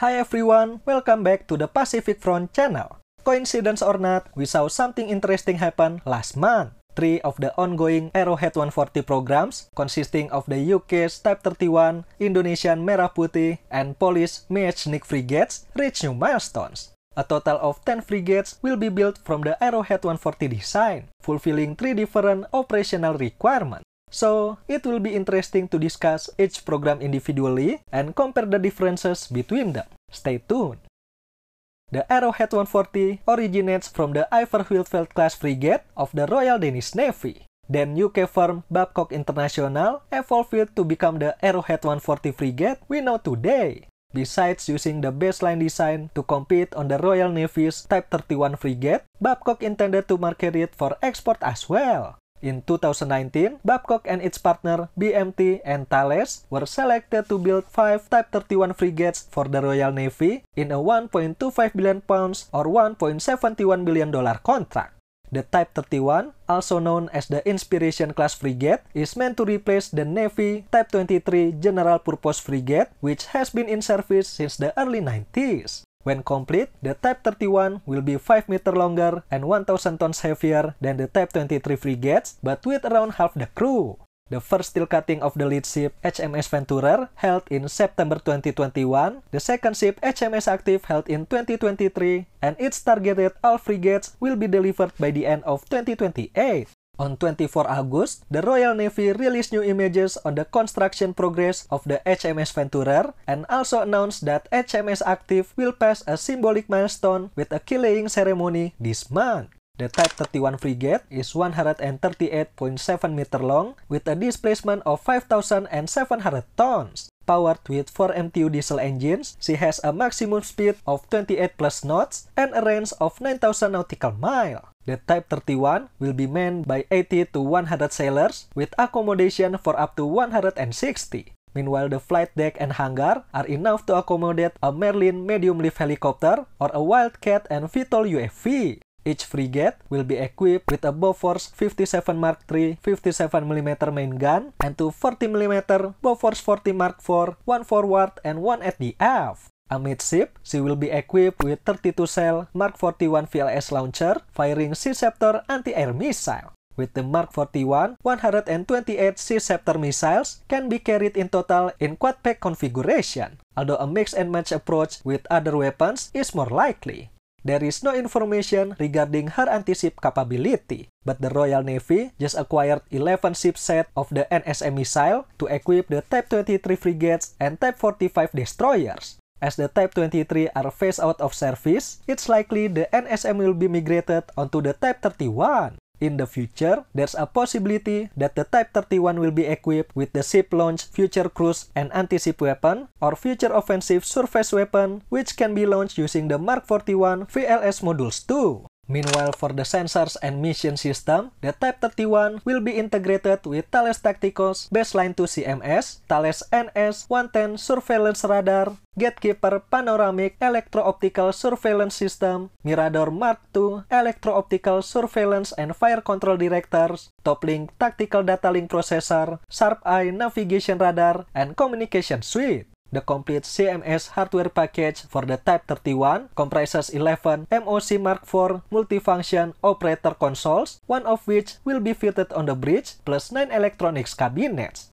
Hi everyone, welcome back to the Pacific Front channel. Coincidence or not, we saw something interesting happen last month. Three of the ongoing Arrowhead 140 programs, consisting of the UK's Type 31, Indonesian Merah Putih, and Polish Mechnik frigates, reached new milestones. A total of 10 frigates will be built from the Arrowhead 140 design, fulfilling three different operational requirements. So, it will be interesting to discuss each program individually and compare the differences between them. Stay tuned! The Arrowhead 140 originates from the Iver Wildfeld class frigate of the Royal Danish Navy. Then UK firm Babcock International evolved it to become the Arrowhead 140 frigate we know today. Besides using the baseline design to compete on the Royal Navy's Type 31 frigate, Babcock intended to market it for export as well. In 2019, Babcock and its partner BMT and Thales were selected to build five Type 31 frigates for the Royal Navy in a 1.25 billion pounds or 1.71 billion dollar contract. The Type 31, also known as the Inspiration class frigate, is meant to replace the Navy Type 23 general purpose frigate, which has been in service since the early 90s. When complete, the Type 31 will be 5 meter longer and 1000 tons heavier than the Type 23 frigates, but with around half the crew. The first steel cutting of the lead ship HMS Venturer held in September 2021, the second ship HMS Active held in 2023, and its targeted all frigates will be delivered by the end of 2028. On 24 August, the Royal Navy released new images on the construction progress of the HMS Venturer and also announced that HMS Active will pass a symbolic milestone with a key-laying ceremony this month. The Type 31 frigate is 138.7 meter long with a displacement of 5,700 tons. Powered with 4 MTU diesel engines, she has a maximum speed of 28 plus knots and a range of 9,000 nautical mile. The Type 31 will be manned by 80 to 100 sailors with accommodation for up to 160. Meanwhile, the flight deck and hangar are enough to accommodate a Merlin medium-lift helicopter or a Wildcat and VTOL UAV. Each frigate will be equipped with a Bofors 57 Mark III 57mm main gun and two 40mm Bofors 40 Mark IV, one forward and one at the aft. Amidship, she will be equipped with 32-cell Mark 41 VLS launcher firing Sea Scepter anti-air missile. With the Mark 41, 128 Sea Scepter missiles can be carried in total in quad-pack configuration, although a mix-and-match approach with other weapons is more likely. There is no information regarding her anti-ship capability, but the Royal Navy just acquired 11 ship set of the NSM missile to equip the Type 23 frigates and Type 45 destroyers. As the Type 23 are phased out of service, it's likely the NSM will be migrated onto the Type 31. In the future, there's a possibility that the Type 31 will be equipped with the ship launch Future Cruise and Anti-Ship Weapon or Future Offensive Surface Weapon, which can be launched using the Mark 41 VLS Modules too. Meanwhile, for the sensors and mission system, the Type 31 will be integrated with Thales Tactical's Baseline 2 CMS, Thales NS-110 Surveillance Radar, Gatekeeper Panoramic Electro-Optical Surveillance System, Mirador Mark II Electro-Optical Surveillance and Fire Control Directors, Toplink Tactical Data Link Processor, Sharp Eye Navigation Radar, and Communication Suite the complete CMS hardware package for the Type 31, Compressors 11, MOC Mark IV multifunction operator consoles, one of which will be fitted on the bridge, plus 9 electronics cabinets.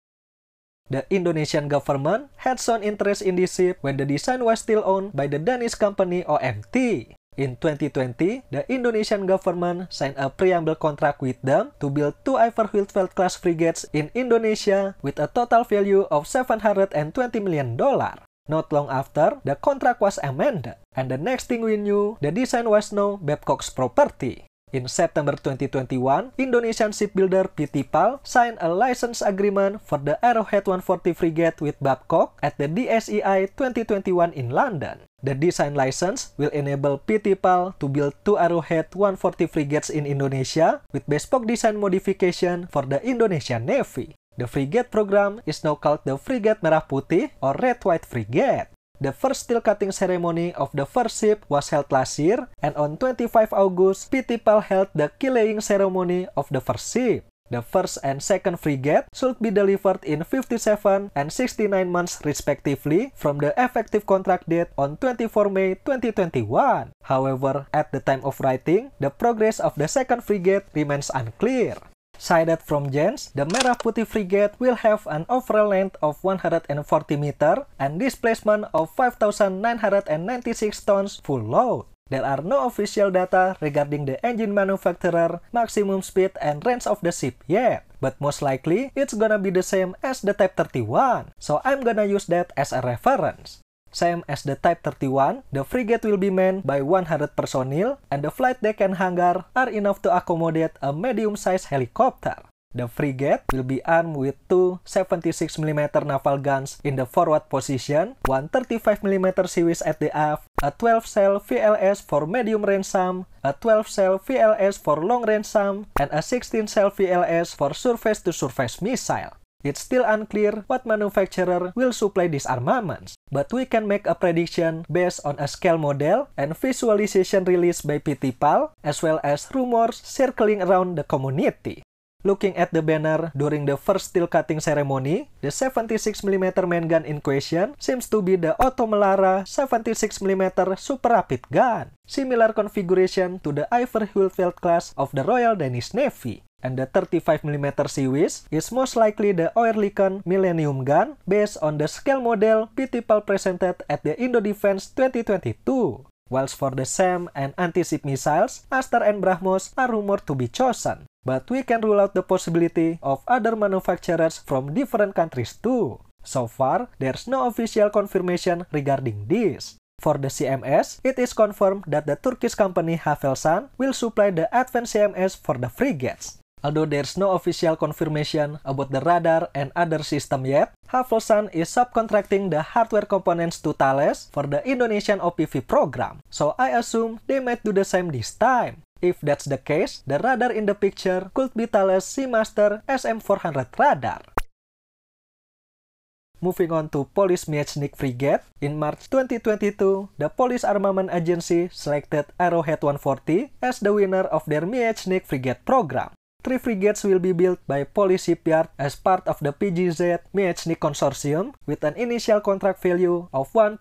The Indonesian government had shown interest in this ship when the design was still owned by the Danish company OMT. In 2020, the Indonesian government signed a preamble contract with them to build two Ivar Huitfeldt-class frigates in Indonesia with a total value of 720 million dollar. Not long after, the contract was amended, and the next thing we knew, the design was now Babcock's property. In September 2021, Indonesian shipbuilder PT PAL signed a license agreement for the Arrowhead 140 frigate with Babcock at the DSEI 2021 in London. The design license will enable PT PAL to build two Arrowhead 140 frigates in Indonesia with bespoke design modification for the Indonesian Navy. The frigate program is now called the Frigate Merah Putih or Red White Frigate. The first steel cutting ceremony of the first ship was held last year, and on 25 August, Pitipal held the killing ceremony of the first ship. The first and second frigate should be delivered in 57 and 69 months respectively from the effective contract date on 24 May 2021. However, at the time of writing, the progress of the second frigate remains unclear. Sighted from Jens, the Merah Putih frigate will have an overall length of 140 meter and displacement of 5,996 tons full load. There are no official data regarding the engine manufacturer, maximum speed, and range of the ship yet. But most likely, it's gonna be the same as the Type 31, so I'm gonna use that as a reference. Same as the Type 31, the frigate will be manned by 100 personnel and the flight deck and hangar are enough to accommodate a medium-sized helicopter. The frigate will be armed with two 76mm naval guns in the forward position, one 35mm series at the aft, a 12-cell VLS for medium-range SAM, a 12-cell VLS for long-range SAM, and a 16-cell VLS for surface-to-surface -surface missile. It's still unclear what manufacturer will supply these armaments, but we can make a prediction based on a scale model and visualization released by PT PAL, as well as rumors circling around the community. Looking at the banner during the first steel cutting ceremony, the 76mm main gun in question seems to be the Otto 76mm super rapid gun, similar configuration to the Iver Hulfeld class of the Royal Danish Navy and the 35mm series is most likely the Oerlikon Millennium Gun based on the scale model Pitipal presented at the Indo Defense 2022. Whilst for the SAM and anti-ship missiles, Aster and Brahmos are rumored to be chosen, but we can rule out the possibility of other manufacturers from different countries too. So far, there's no official confirmation regarding this. For the CMS, it is confirmed that the Turkish company Havelsan will supply the advanced CMS for the frigates. Although there's no official confirmation about the radar and other system yet, Haflosan is subcontracting the hardware components to Thales for the Indonesian OPV program, so I assume they might do the same this time. If that's the case, the radar in the picture could be Thales Seamaster SM400 radar. Moving on to Polish Miechnik Frigate, in March 2022, the Polish Armament Agency selected Arrowhead 140 as the winner of their Miechnik Frigate program. Three frigates will be built by Polish shipyard as part of the PGZ Mieczny consortium with an initial contract value of 1.8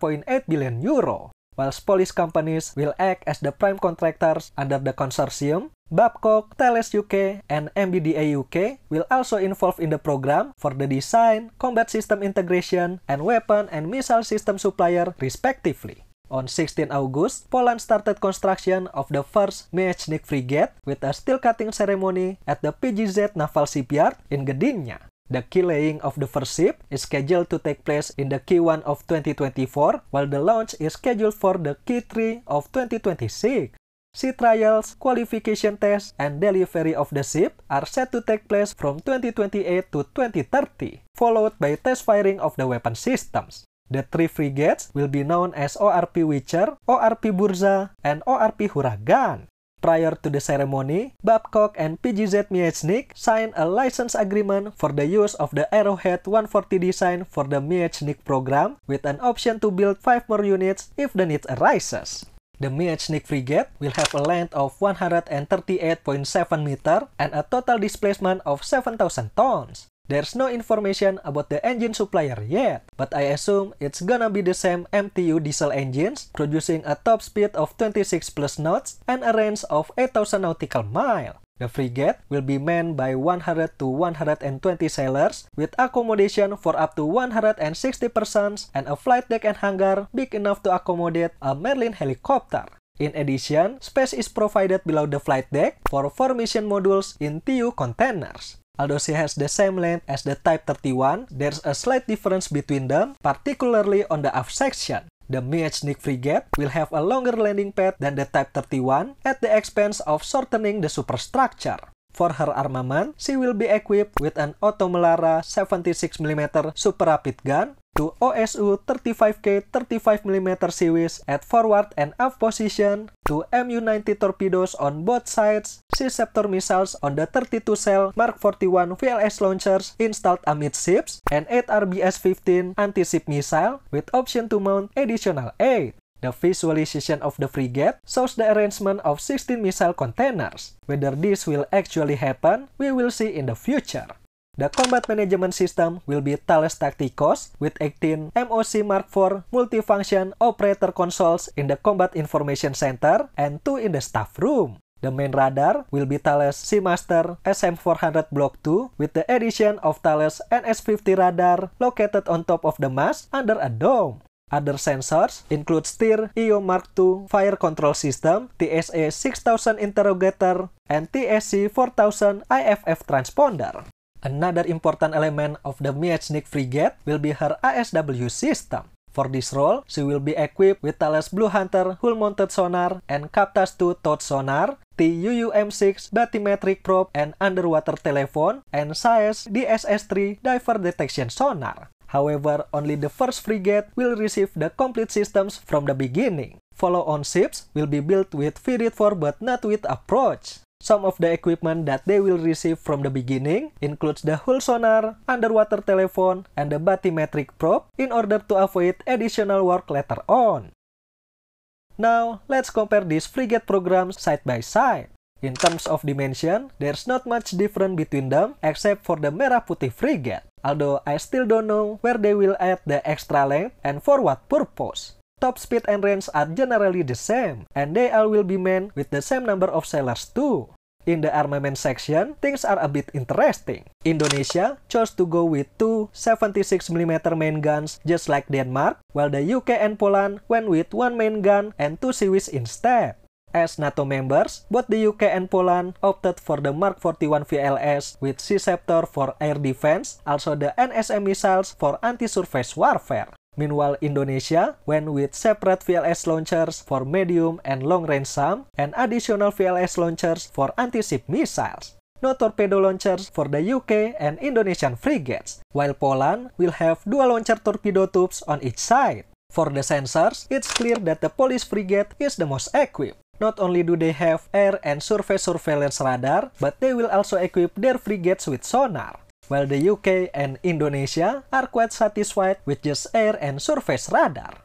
billion euro. Whilst Polish companies will act as the prime contractors under the consortium, Babcock, Teles UK, and MBDA UK will also involve in the program for the design, combat system integration, and weapon and missile system supplier respectively. On 16 August, Poland started construction of the first Mechnik frigate with a steel cutting ceremony at the PGZ Naval Shipyard in Gdynia. The key laying of the first ship is scheduled to take place in the Q1 of 2024, while the launch is scheduled for the Q3 of 2026. Sea trials, qualification tests, and delivery of the ship are set to take place from 2028 to 2030, followed by test firing of the weapon systems. The three frigates will be known as ORP Witcher, ORP Burza, and ORP Huragan. Prior to the ceremony, Babcock and PGZ Miechnik signed a license agreement for the use of the Arrowhead 140 design for the Miechnik program with an option to build 5 more units if the need arises. The Miechnik frigate will have a length of 138.7 meter and a total displacement of 7,000 tons. There's no information about the engine supplier yet, but I assume it's gonna be the same MTU diesel engines, producing a top speed of 26 plus knots and a range of 8000 nautical miles. The frigate will be manned by 100 to 120 sailors with accommodation for up to 160 persons and a flight deck and hangar big enough to accommodate a Merlin helicopter. In addition, space is provided below the flight deck for four mission modules in TU containers. Although she has the same length as the Type 31, there's a slight difference between them, particularly on the aft section. The Nick frigate will have a longer landing pad than the Type 31 at the expense of shortening the superstructure. For her armament, she will be equipped with an Otomelara 76mm super rapid gun to OSU 35K 35mm series at forward and aft position to MU-90 torpedoes on both sides, C-Scepter missiles on the 32-cell Mark 41 VLS launchers installed amidships. and 8 RBS-15 anti-ship missile with option to mount additional 8. The visualization of the frigate shows the arrangement of 16 missile containers. Whether this will actually happen, we will see in the future. The combat management system will be Thales Tacticos with 18 MOC Mark IV multifunction operator consoles in the Combat Information Center and two in the staff room. The main radar will be Thales Seamaster SM400 Block 2 with the addition of Thales NS50 radar located on top of the mast under a dome. Other sensors include STIR EO Mark II Fire Control System, TSA 6000 Interrogator, and TSC 4000 IFF Transponder. Another important element of the Miechnik frigate will be her ASW system. For this role, she will be equipped with Thales Blue Hunter hull-mounted sonar and Captas II towed sonar, TUUM-6 bathymetric probe and underwater telephone, and SAES DSS-3 diver detection sonar. However, only the first frigate will receive the complete systems from the beginning. Follow-on ships will be built with Virid 4 but not with Approach. Some of the equipment that they will receive from the beginning includes the hull sonar, underwater telephone, and the bathymetric probe in order to avoid additional work later on. Now, let's compare these frigate programs side by side. In terms of dimension, there's not much difference between them except for the Merah Putih frigate, although I still don't know where they will add the extra length and for what purpose. Top speed and range are generally the same, and they all will be manned with the same number of sailors too. In the armament section, things are a bit interesting. Indonesia chose to go with two 76mm main guns just like Denmark, while the UK and Poland went with one main gun and two series instead. As NATO members, both the UK and Poland opted for the Mark 41 VLS with Sea Scepter for air defense, also the NSM missiles for anti-surface warfare. Meanwhile, Indonesia went with separate VLS launchers for medium and long-range SAM and additional VLS launchers for anti-ship missiles. No torpedo launchers for the UK and Indonesian frigates, while Poland will have dual launcher torpedo tubes on each side. For the sensors, it's clear that the Polish frigate is the most equipped. Not only do they have air and surface surveillance radar, but they will also equip their frigates with sonar. while the UK and Indonesia are quite satisfied with just air and surface radar.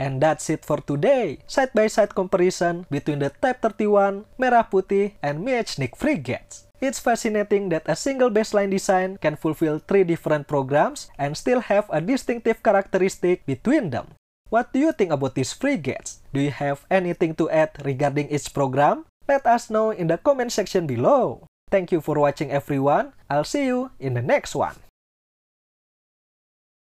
And that's it for today. Side-by-side -side comparison between the Type 31, Merah Putih, and Miechnik frigates. It's fascinating that a single baseline design can fulfill three different programs and still have a distinctive characteristic between them. What do you think about these frigates? Do you have anything to add regarding each program? Let us know in the comment section below. Thank you for watching everyone. I'll see you in the next one.